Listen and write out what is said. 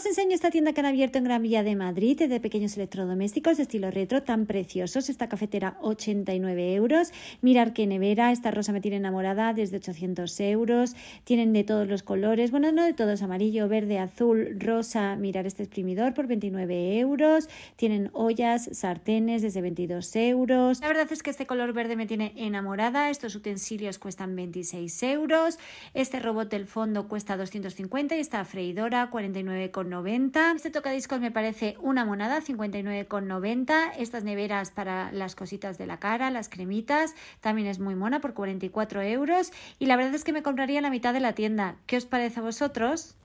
Os enseño esta tienda que han abierto en Gran Vía de Madrid, de pequeños electrodomésticos de estilo retro, tan preciosos. Esta cafetera, 89 euros. Mirar qué nevera, esta rosa me tiene enamorada, desde 800 euros. Tienen de todos los colores, bueno, no de todos, amarillo, verde, azul, rosa. Mirar este exprimidor por 29 euros. Tienen ollas, sartenes, desde 22 euros. La verdad es que este color verde me tiene enamorada. Estos utensilios cuestan 26 euros. Este robot del fondo cuesta 250 y esta freidora, con este tocadiscos me parece una monada, 59,90. Estas neveras para las cositas de la cara, las cremitas, también es muy mona por 44 euros. Y la verdad es que me compraría la mitad de la tienda. ¿Qué os parece a vosotros?